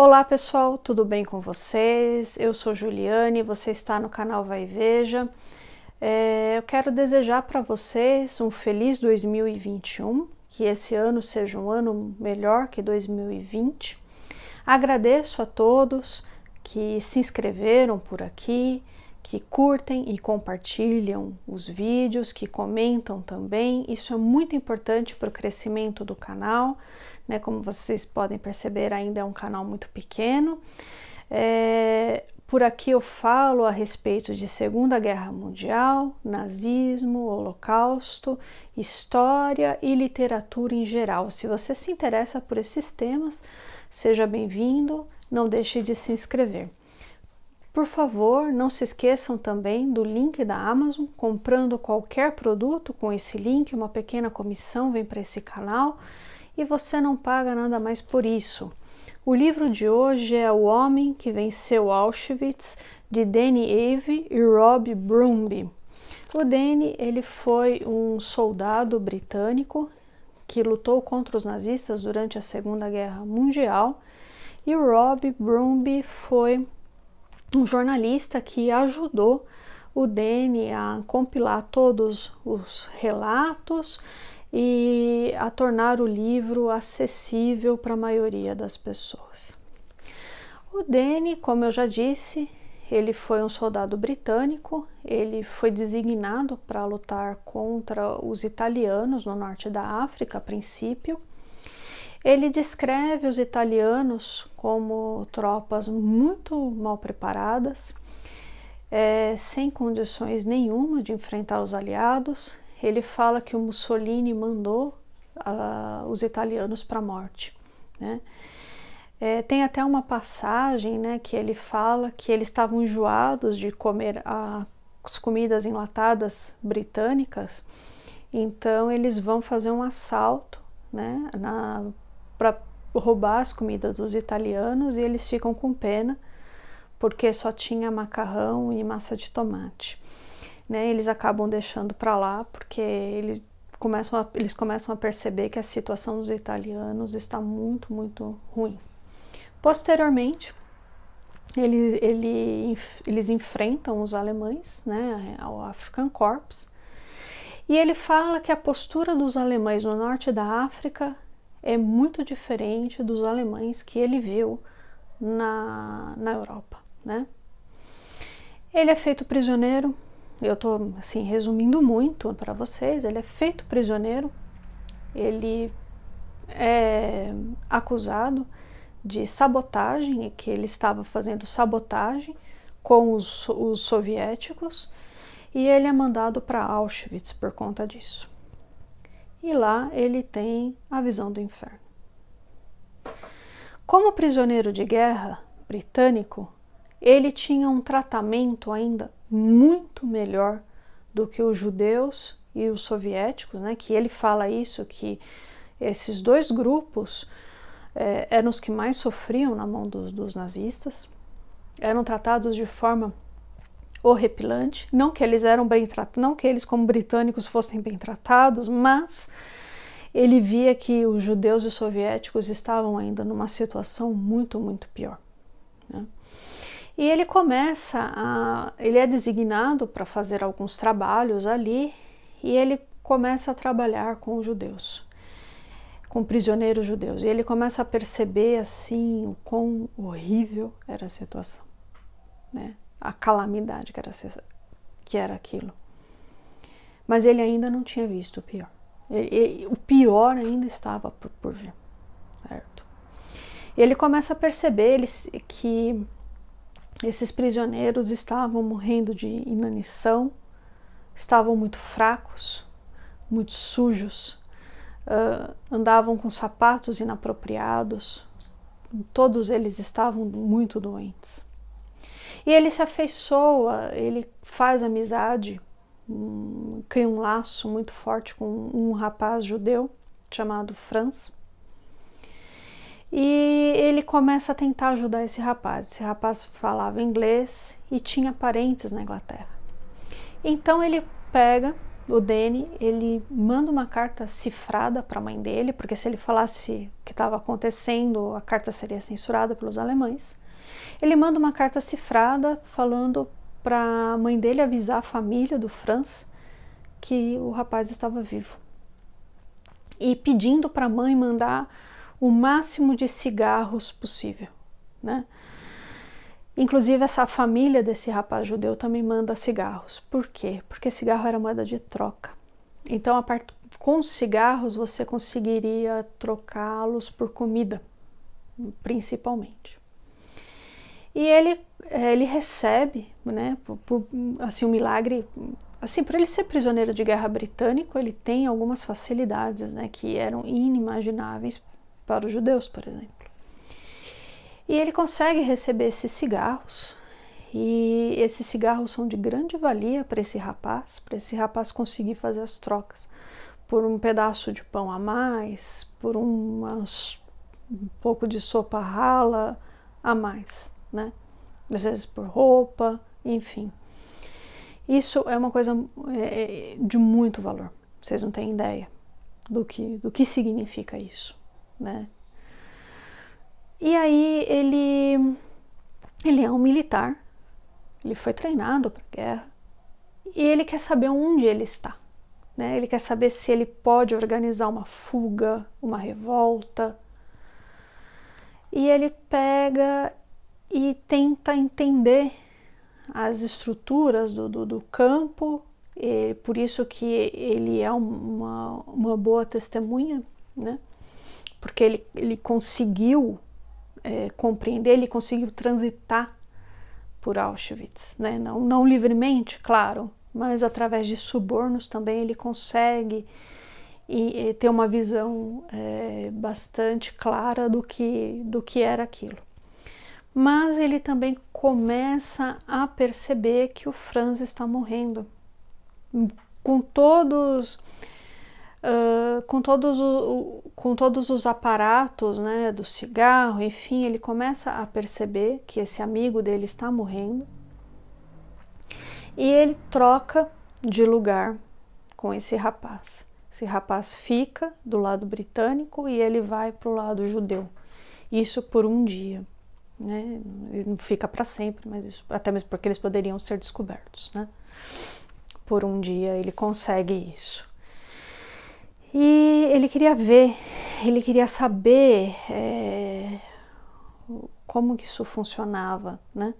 Olá pessoal, tudo bem com vocês? Eu sou Juliane, você está no canal Vai Veja. É, eu quero desejar para vocês um feliz 2021, que esse ano seja um ano melhor que 2020. Agradeço a todos que se inscreveram por aqui, que curtem e compartilham os vídeos, que comentam também. Isso é muito importante para o crescimento do canal, né? Como vocês podem perceber, ainda é um canal muito pequeno. É, por aqui eu falo a respeito de Segunda Guerra Mundial, nazismo, Holocausto, história e literatura em geral. Se você se interessa por esses temas, seja bem-vindo, não deixe de se inscrever. Por favor, não se esqueçam também do link da Amazon. Comprando qualquer produto com esse link, uma pequena comissão vem para esse canal e você não paga nada mais por isso. O livro de hoje é O Homem que Venceu Auschwitz, de Danny Ave e Rob Brumby. O Danny ele foi um soldado britânico que lutou contra os nazistas durante a Segunda Guerra Mundial e o Rob Brumby foi um jornalista que ajudou o Dene a compilar todos os relatos e a tornar o livro acessível para a maioria das pessoas. O Dene, como eu já disse, ele foi um soldado britânico, ele foi designado para lutar contra os italianos no norte da África a princípio ele descreve os italianos como tropas muito mal preparadas, é, sem condições nenhuma de enfrentar os aliados. Ele fala que o Mussolini mandou uh, os italianos para a morte. Né? É, tem até uma passagem né, que ele fala que eles estavam enjoados de comer a, as comidas enlatadas britânicas, então eles vão fazer um assalto né, na para roubar as comidas dos italianos e eles ficam com pena porque só tinha macarrão e massa de tomate. Né? Eles acabam deixando para lá porque ele começam a, eles começam a perceber que a situação dos italianos está muito, muito ruim. Posteriormente, ele, ele, eles enfrentam os alemães, né, ao African Corps, e ele fala que a postura dos alemães no norte da África é muito diferente dos alemães que ele viu na, na Europa, né? Ele é feito prisioneiro, eu estou assim resumindo muito para vocês, ele é feito prisioneiro, ele é acusado de sabotagem, que ele estava fazendo sabotagem com os, os soviéticos, e ele é mandado para Auschwitz por conta disso e lá ele tem a visão do inferno. Como prisioneiro de guerra britânico, ele tinha um tratamento ainda muito melhor do que os judeus e os soviéticos, né? Que ele fala isso que esses dois grupos é, eram os que mais sofriam na mão dos, dos nazistas, eram tratados de forma horripilante. Não que eles eram bem tratados, não que eles, como britânicos, fossem bem tratados, mas ele via que os judeus e os soviéticos estavam ainda numa situação muito, muito pior. Né? E ele começa a. Ele é designado para fazer alguns trabalhos ali e ele começa a trabalhar com os judeus, com prisioneiros judeus. E ele começa a perceber assim o quão horrível era a situação, né? a calamidade que era, que era aquilo. Mas ele ainda não tinha visto o pior. Ele, ele, o pior ainda estava por, por vir, certo? E ele começa a perceber que esses prisioneiros estavam morrendo de inanição, estavam muito fracos, muito sujos, uh, andavam com sapatos inapropriados, todos eles estavam muito doentes. E ele se afeiçoa, ele faz amizade, hum, cria um laço muito forte com um rapaz judeu chamado Franz. E ele começa a tentar ajudar esse rapaz. Esse rapaz falava inglês e tinha parentes na Inglaterra. Então ele pega o Danny, ele manda uma carta cifrada para a mãe dele, porque se ele falasse o que estava acontecendo, a carta seria censurada pelos alemães. Ele manda uma carta cifrada falando para a mãe dele avisar a família do Franz que o rapaz estava vivo. E pedindo para a mãe mandar o máximo de cigarros possível, né? Inclusive, essa família desse rapaz judeu também manda cigarros. Por quê? Porque cigarro era moeda de troca. Então, a part... com cigarros, você conseguiria trocá-los por comida, principalmente. E ele, ele recebe, né, por, por, assim, um milagre. Assim, por ele ser prisioneiro de guerra britânico, ele tem algumas facilidades, né, que eram inimagináveis para os judeus, por exemplo. E ele consegue receber esses cigarros. E esses cigarros são de grande valia para esse rapaz, para esse rapaz conseguir fazer as trocas por um pedaço de pão a mais, por um pouco de sopa rala a mais, né? Às vezes por roupa, enfim. Isso é uma coisa é, é, de muito valor. Vocês não têm ideia do que, do que significa isso, né? E aí ele ele é um militar, ele foi treinado para guerra e ele quer saber onde ele está. Né? Ele quer saber se ele pode organizar uma fuga, uma revolta. E ele pega e tenta entender as estruturas do, do, do campo, e por isso que ele é uma, uma boa testemunha, né? porque ele, ele conseguiu é, compreender, ele conseguiu transitar por Auschwitz, né? não, não livremente, claro, mas através de subornos também ele consegue e, e ter uma visão é, bastante clara do que, do que era aquilo. Mas ele também começa a perceber que o Franz está morrendo. Com todos ah, com, todos o, com todos os aparatos né, do cigarro, enfim, ele começa a perceber que esse amigo dele está morrendo e ele troca de lugar com esse rapaz. Esse rapaz fica do lado britânico e ele vai para o lado judeu. Isso por um dia. Né? Ele não fica para sempre, mas isso, até mesmo porque eles poderiam ser descobertos, né? Por um dia ele consegue isso. E ele queria ver, ele queria saber é, como que isso funcionava, né?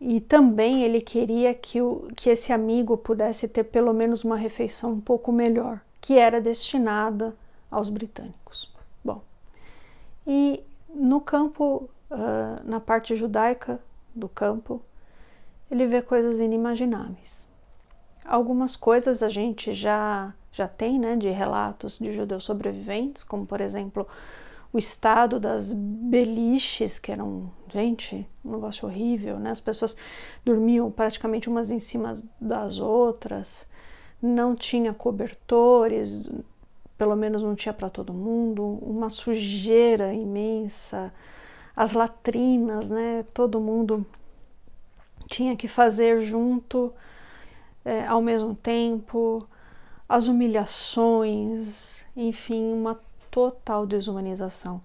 E também ele queria que, o, que esse amigo pudesse ter pelo menos uma refeição um pouco melhor, que era destinada aos britânicos. Bom, e no campo, uh, na parte judaica do campo, ele vê coisas inimagináveis. Algumas coisas a gente já já tem né, de relatos de judeus sobreviventes, como por exemplo o estado das beliches, que eram, gente, um negócio horrível, né? As pessoas dormiam praticamente umas em cima das outras, não tinha cobertores, pelo menos não tinha para todo mundo, uma sujeira imensa, as latrinas, né? Todo mundo tinha que fazer junto, é, ao mesmo tempo as humilhações, enfim, uma total desumanização.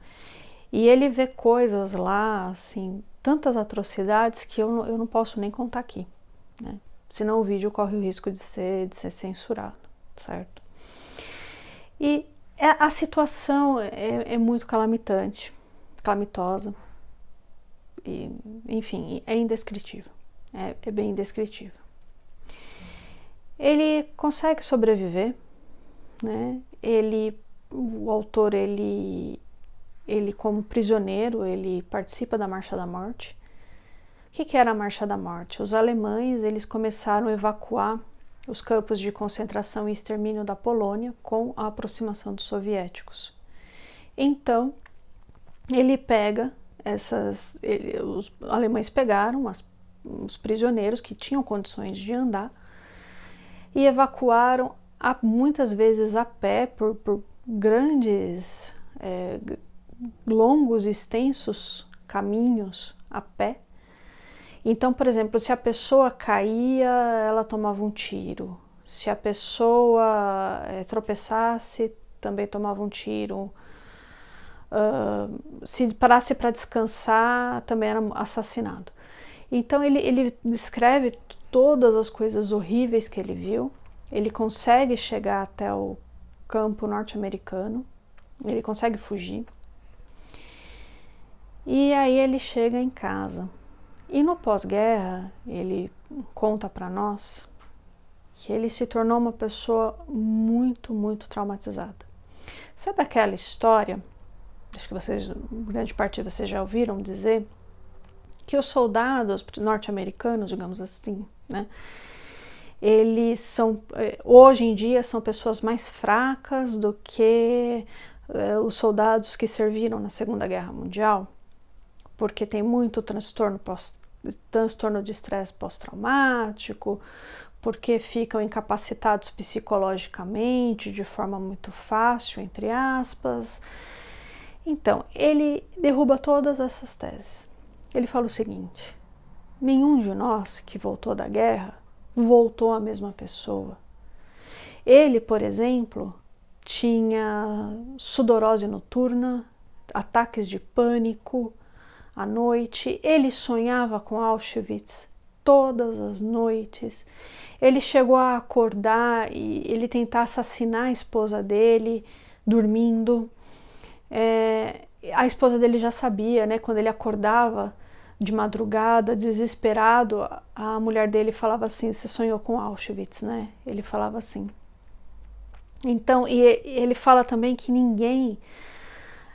E ele vê coisas lá, assim, tantas atrocidades que eu não, eu não posso nem contar aqui, né? Senão o vídeo corre o risco de ser, de ser censurado, certo? E é, a situação é, é muito calamitante, calamitosa, e, enfim, é indescritível, é, é bem indescritível ele consegue sobreviver, né? Ele, o autor, ele, ele como prisioneiro, ele participa da Marcha da Morte. O que, que era a Marcha da Morte? Os alemães, eles começaram a evacuar os campos de concentração e extermínio da Polônia com a aproximação dos soviéticos. Então, ele pega essas. Ele, os alemães pegaram as, os prisioneiros que tinham condições de andar e evacuaram a, muitas vezes a pé por, por grandes, é, longos, extensos caminhos a pé. Então, por exemplo, se a pessoa caía, ela tomava um tiro. Se a pessoa é, tropeçasse, também tomava um tiro. Uh, se parasse para descansar, também era assassinado. Então, ele, ele descreve todas as coisas horríveis que ele viu. Ele consegue chegar até o campo norte-americano, ele consegue fugir. E aí ele chega em casa. E no pós-guerra, ele conta para nós que ele se tornou uma pessoa muito, muito traumatizada. Sabe aquela história? Acho que vocês, grande parte de vocês já ouviram dizer que os soldados norte-americanos, digamos assim, né? Eles são, eh, hoje em dia, são pessoas mais fracas do que eh, os soldados que serviram na Segunda Guerra Mundial, porque tem muito transtorno, pós, transtorno de estresse pós-traumático, porque ficam incapacitados psicologicamente de forma muito fácil, entre aspas. Então, ele derruba todas essas teses. Ele fala o seguinte: nenhum de nós que voltou da guerra voltou a mesma pessoa. Ele, por exemplo, tinha sudorose noturna, ataques de pânico à noite, ele sonhava com Auschwitz todas as noites. Ele chegou a acordar e ele tentar assassinar a esposa dele dormindo. É, a esposa dele já sabia, né? Quando ele acordava, de madrugada, desesperado, a mulher dele falava assim: Você sonhou com Auschwitz, né? Ele falava assim. Então, e ele fala também que ninguém,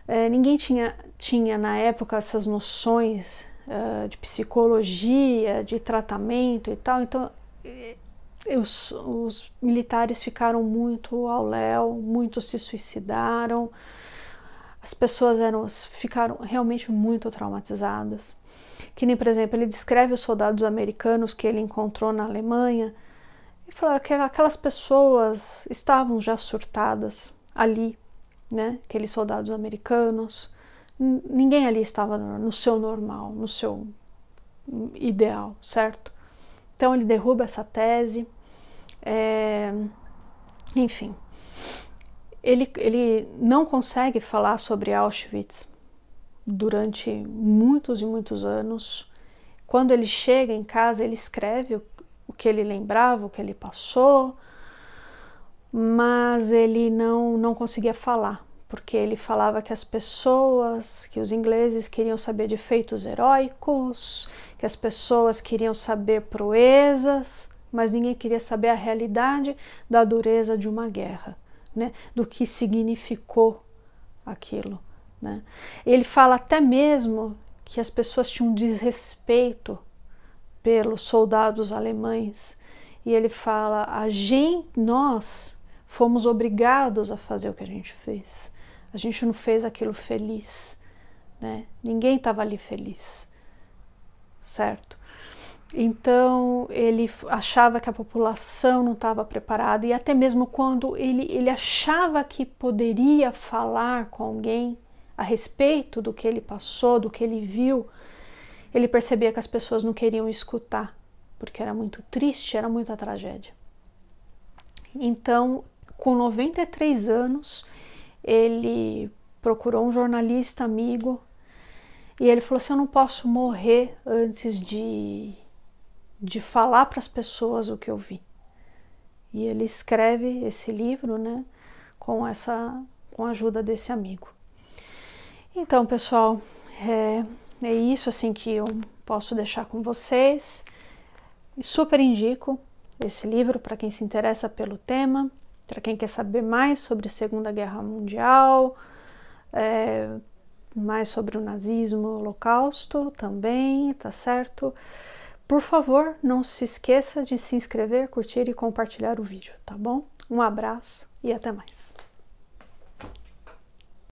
é, ninguém tinha, tinha na época essas noções uh, de psicologia, de tratamento e tal. Então, eh, os, os militares ficaram muito ao léu, muitos se suicidaram, as pessoas eram, ficaram realmente muito traumatizadas. Que nem, por exemplo, ele descreve os soldados americanos que ele encontrou na Alemanha e fala que aquelas pessoas estavam já surtadas ali, né? Aqueles soldados americanos. Ninguém ali estava no seu normal, no seu ideal, certo? Então ele derruba essa tese. É... Enfim, ele, ele não consegue falar sobre Auschwitz durante muitos e muitos anos. Quando ele chega em casa, ele escreve o que ele lembrava, o que ele passou, mas ele não, não conseguia falar, porque ele falava que as pessoas, que os ingleses queriam saber de feitos heróicos, que as pessoas queriam saber proezas, mas ninguém queria saber a realidade da dureza de uma guerra, né? do que significou aquilo. Né? Ele fala até mesmo que as pessoas tinham desrespeito pelos soldados alemães e ele fala: a gente, nós fomos obrigados a fazer o que a gente fez. A gente não fez aquilo feliz, né? Ninguém estava ali feliz, certo? Então ele achava que a população não estava preparada e até mesmo quando ele, ele achava que poderia falar com alguém, a respeito do que ele passou, do que ele viu, ele percebia que as pessoas não queriam escutar, porque era muito triste, era muita tragédia. Então, com 93 anos, ele procurou um jornalista amigo e ele falou assim: Eu não posso morrer antes de, de falar para as pessoas o que eu vi. E ele escreve esse livro, né, com essa com a ajuda desse amigo. Então, pessoal, é, é isso assim que eu posso deixar com vocês. Super indico esse livro para quem se interessa pelo tema, para quem quer saber mais sobre a Segunda Guerra Mundial, é, mais sobre o nazismo, o Holocausto também, tá certo? Por favor, não se esqueça de se inscrever, curtir e compartilhar o vídeo, tá bom? Um abraço e até mais.